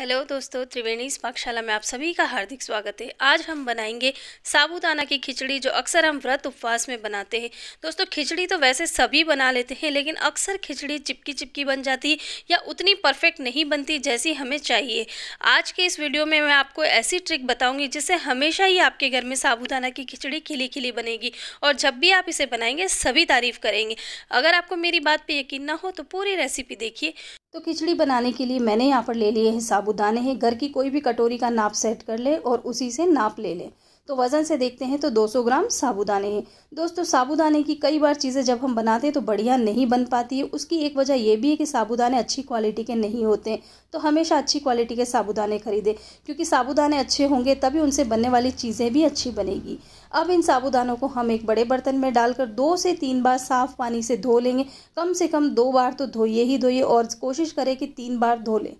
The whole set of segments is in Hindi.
हेलो दोस्तों त्रिवेणी पाकशाला में आप सभी का हार्दिक स्वागत है आज हम बनाएंगे साबूदाना की खिचड़ी जो अक्सर हम व्रत उपवास में बनाते हैं दोस्तों खिचड़ी तो वैसे सभी बना लेते हैं लेकिन अक्सर खिचड़ी चिपकी चिपकी बन जाती या उतनी परफेक्ट नहीं बनती जैसी हमें चाहिए आज के इस वीडियो में मैं आपको ऐसी ट्रिक बताऊँगी जिससे हमेशा ही आपके घर में साबूदाना की खिचड़ी खिली खिली बनेगी और जब भी आप इसे बनाएंगे सभी तारीफ़ करेंगे अगर आपको मेरी बात पर यकीन ना हो तो पूरी रेसिपी देखिए तो खिचड़ी बनाने के लिए मैंने यहाँ पर ले लिए हैं साबुदाने हैं घर की कोई भी कटोरी का नाप सेट कर ले और उसी से नाप ले लें तो वज़न से देखते हैं तो 200 ग्राम साबुदाने हैं दोस्तों साबुदाने की कई बार चीज़ें जब हम बनाते हैं तो बढ़िया नहीं बन पाती है उसकी एक वजह यह भी है कि साबुदाने अच्छी क्वालिटी के नहीं होते तो हमेशा अच्छी क्वालिटी के साबुदाने खरीदें क्योंकि साबुदाने अच्छे होंगे तभी उनसे बनने वाली चीज़ें भी अच्छी बनेगी अब इन साबुदानों को हम एक बड़े बर्तन में डालकर दो से तीन बार साफ पानी से धो लेंगे कम से कम दो बार तो धोइए ही धोइए और कोशिश करें कि तीन बार धो लें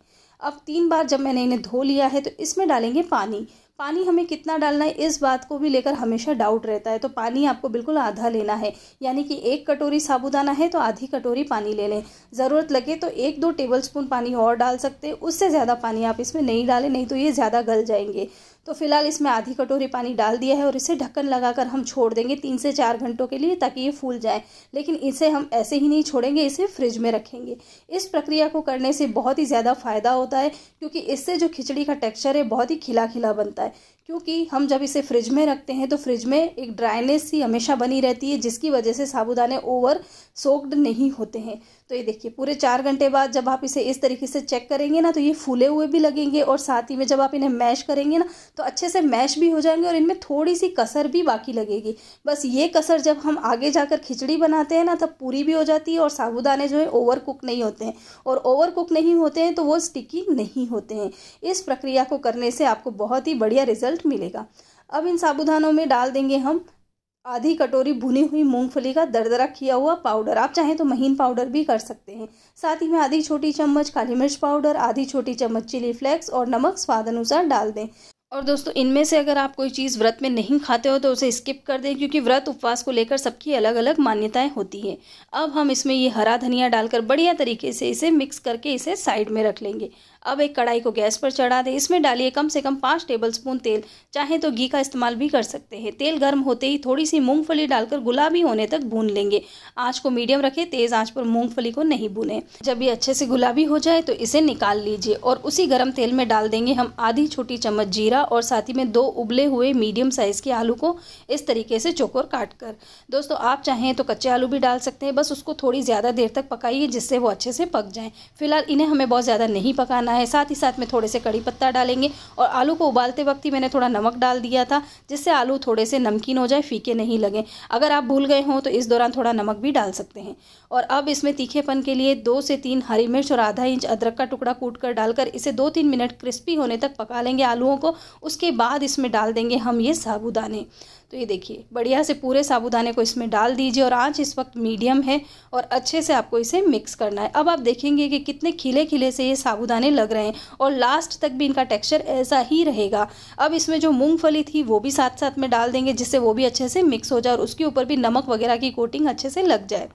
अब तीन बार जब मैंने इन्हें धो लिया है तो इसमें डालेंगे पानी पानी हमें कितना डालना है इस बात को भी लेकर हमेशा डाउट रहता है तो पानी आपको बिल्कुल आधा लेना है यानी कि एक कटोरी साबुदाना है तो आधी कटोरी पानी ले लें ज़रूरत लगे तो एक दो टेबल स्पून पानी और डाल सकते हैं उससे ज़्यादा पानी आप इसमें नहीं डालें नहीं तो ये ज़्यादा गल जाएंगे तो फिलहाल इसमें आधी कटोरी पानी डाल दिया है और इसे ढक्कन लगाकर हम छोड़ देंगे तीन से चार घंटों के लिए ताकि ये फूल जाए लेकिन इसे हम ऐसे ही नहीं छोड़ेंगे इसे फ्रिज में रखेंगे इस प्रक्रिया को करने से बहुत ही ज़्यादा फ़ायदा होता है क्योंकि इससे जो खिचड़ी का टेक्स्चर है बहुत ही खिला खिला बनता है क्योंकि हम जब इसे फ्रिज में रखते हैं तो फ्रिज में एक ड्राइनेस ही हमेशा बनी रहती है जिसकी वजह से साबुदाने ओवर सोक्ड नहीं होते हैं तो ये देखिए पूरे चार घंटे बाद जब आप इसे इस तरीके से चेक करेंगे ना तो ये फूले हुए भी लगेंगे और साथ ही में जब आप इन्हें मैश करेंगे ना तो अच्छे से मैश भी हो जाएंगे और इनमें थोड़ी सी कसर भी बाकी लगेगी बस ये कसर जब हम आगे जाकर खिचड़ी बनाते हैं ना तब पूरी भी हो जाती है और साबुदाने जो है ओवर कुक नहीं होते हैं और ओवर कुक नहीं होते हैं तो वो स्टिकी नहीं होते हैं इस प्रक्रिया को करने से आपको बहुत ही बढ़िया रिजल्ट रिजल्ट मिलेगा अब इन साबुदानों में डाल देंगे हम आधी कटोरी भुनी हुई मूंगफली का दरदरा किया हुआ पाउडर आप चाहें तो महीन पाउडर भी कर सकते हैं साथ ही में आधी छोटी चम्मच काली मिर्च पाउडर आधी छोटी चम्मच चिली फ्लेक्स और नमक स्वाद अनुसार डाल दें और दोस्तों इनमें से अगर आप कोई चीज़ व्रत में नहीं खाते हो तो उसे स्किप कर दें क्योंकि व्रत उपवास को लेकर सबकी अलग अलग मान्यताएं होती हैं अब हम इसमें ये हरा धनिया डालकर बढ़िया तरीके से इसे मिक्स करके इसे साइड में रख लेंगे अब एक कढ़ाई को गैस पर चढ़ा दें इसमें डालिए कम से कम पाँच टेबल स्पून तेल चाहे तो घी का इस्तेमाल भी कर सकते हैं तेल गर्म होते ही थोड़ी सी मूँगफली डालकर गुलाबी होने तक भून लेंगे आँच को मीडियम रखें तेज़ आँच पर मूंगफली को नहीं भूनें जब ये अच्छे से गुलाबी हो जाए तो इसे निकाल लीजिए और उसी गर्म तेल में डाल देंगे हम आधी छोटी चम्मच जीरा लिया और साथ ही में दो उबले हुए मीडियम साइज़ के आलू को इस तरीके से चोकोर काट कर दोस्तों आप चाहें तो कच्चे आलू भी डाल सकते हैं बस उसको थोड़ी ज़्यादा देर तक पकाइए जिससे वो अच्छे से पक जाएँ फिलहाल इन्हें हमें बहुत ज़्यादा नहीं पकाना है साथ ही साथ में थोड़े से कड़ी पत्ता डालेंगे और आलू को उबालते वक्त ही मैंने थोड़ा नमक डाल दिया था जिससे आलू थोड़े से नमकीन हो जाए फीके नहीं लगें अगर आप भूल गए हों तो इस दौरान थोड़ा नमक भी डाल सकते हैं और अब इसमें तीखेपन के लिए दो से तीन हरी मिर्च और आधा इंच अदरक का टुकड़ा कूट कर डालकर इसे दो तीन मिनट क्रिस्पी होने तक पका लेंगे आलूओं को उसके बाद इसमें डाल देंगे हम ये साबुदाने तो ये देखिए बढ़िया से पूरे साबुदाने को इसमें डाल दीजिए और आँच इस वक्त मीडियम है और अच्छे से आपको इसे मिक्स करना है अब आप देखेंगे कि कितने खिले खिले से ये साबुदाने लग रहे हैं और लास्ट तक भी इनका टेक्सचर ऐसा ही रहेगा अब इसमें जो मूंगफली थी वो भी साथ साथ में डाल देंगे जिससे वो भी अच्छे से मिक्स हो जाए और उसके ऊपर भी नमक वगैरह की कोटिंग अच्छे से लग जाए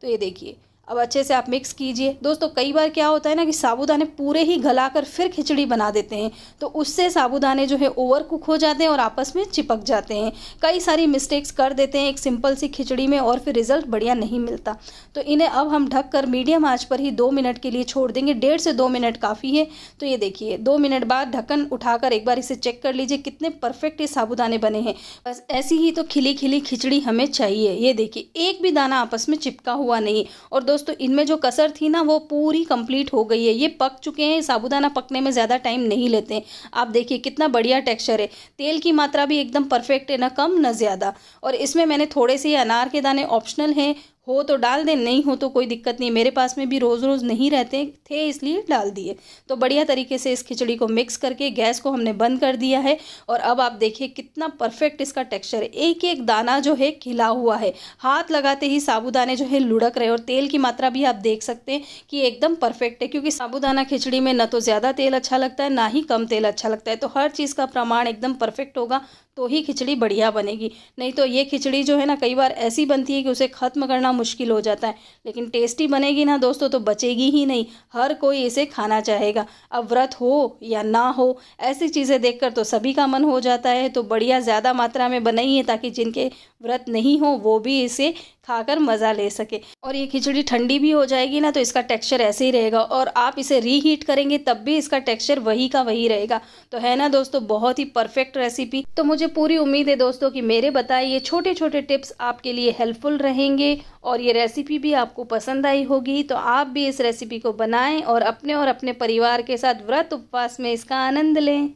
तो ये देखिए अब अच्छे से आप मिक्स कीजिए दोस्तों कई बार क्या होता है ना कि साबुदाने पूरे ही गला कर फिर खिचड़ी बना देते हैं तो उससे साबुदाने जो है ओवर कुक हो जाते हैं और आपस में चिपक जाते हैं कई सारी मिस्टेक्स कर देते हैं एक सिंपल सी खिचड़ी में और फिर रिजल्ट बढ़िया नहीं मिलता तो इन्हें अब हम ढक कर मीडियम आँच पर ही दो मिनट के लिए छोड़ देंगे डेढ़ से दो मिनट काफ़ी है तो ये देखिए दो मिनट बाद ढक्कन उठाकर एक बार इसे चेक कर लीजिए कितने परफेक्ट ये साबुदाने बने हैं बस ऐसी ही तो खिली खिली खिचड़ी हमें चाहिए ये देखिए एक भी दाना आपस में चिपका हुआ नहीं और दोस्तों इनमें जो कसर थी ना वो पूरी कंप्लीट हो गई है ये पक चुके हैं साबुदाना पकने में ज़्यादा टाइम नहीं लेते हैं आप देखिए कितना बढ़िया टेक्सचर है तेल की मात्रा भी एकदम परफेक्ट है ना कम ना ज़्यादा और इसमें मैंने थोड़े से अनार के दाने ऑप्शनल हैं हो तो डाल दें नहीं हो तो कोई दिक्कत नहीं मेरे पास में भी रोज़ रोज़ नहीं रहते थे इसलिए डाल दिए तो बढ़िया तरीके से इस खिचड़ी को मिक्स करके गैस को हमने बंद कर दिया है और अब आप देखिए कितना परफेक्ट इसका टेक्सचर है एक एक दाना जो है खिला हुआ है हाथ लगाते ही साबुदाने जो है लुढ़क रहे और तेल की मात्रा भी आप देख सकते हैं कि एकदम परफेक्ट है क्योंकि साबुदाना खिचड़ी में न तो ज़्यादा तेल अच्छा लगता है ना ही कम तेल अच्छा लगता है तो हर चीज़ का प्रमाण एकदम परफेक्ट होगा तो ही खिचड़ी बढ़िया बनेगी नहीं तो ये खिचड़ी जो है ना कई बार ऐसी बनती है कि उसे ख़त्म करना मुश्किल हो जाता है लेकिन टेस्टी बनेगी ना दोस्तों तो बचेगी ही नहीं हर कोई इसे खाना चाहेगा अब व्रत हो या ना हो ऐसी चीज़ें देखकर तो सभी का मन हो जाता है तो बढ़िया ज़्यादा मात्रा में बनाइए ताकि जिनके व्रत नहीं हो वो भी इसे खाकर मज़ा ले सके और ये खिचड़ी ठंडी भी हो जाएगी ना तो इसका टेक्सचर ऐसे ही रहेगा और आप इसे रीहीट करेंगे तब भी इसका टेक्सचर वही का वही रहेगा तो है ना दोस्तों बहुत ही परफेक्ट रेसिपी तो मुझे पूरी उम्मीद है दोस्तों कि मेरे बताए ये छोटे छोटे टिप्स आपके लिए हेल्पफुल रहेंगे और ये रेसिपी भी आपको पसंद आई होगी तो आप भी इस रेसिपी को बनाएं और अपने और अपने परिवार के साथ व्रत उपवास में इसका आनंद लें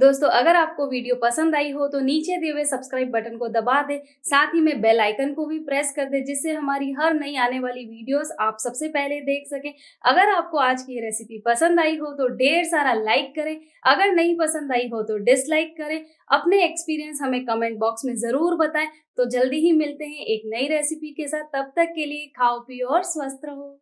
दोस्तों अगर आपको वीडियो पसंद आई हो तो नीचे दिए हुए सब्सक्राइब बटन को दबा दें साथ ही में बेल आइकन को भी प्रेस कर दे जिससे हमारी हर नई आने वाली वीडियोस आप सबसे पहले देख सकें अगर आपको आज की रेसिपी पसंद आई हो तो ढेर सारा लाइक करें अगर नहीं पसंद आई हो तो डिसलाइक करें अपने एक्सपीरियंस हमें कमेंट बॉक्स में ज़रूर बताएं तो जल्दी ही मिलते हैं एक नई रेसिपी के साथ तब तक के लिए खाओ पियो और स्वस्थ रहो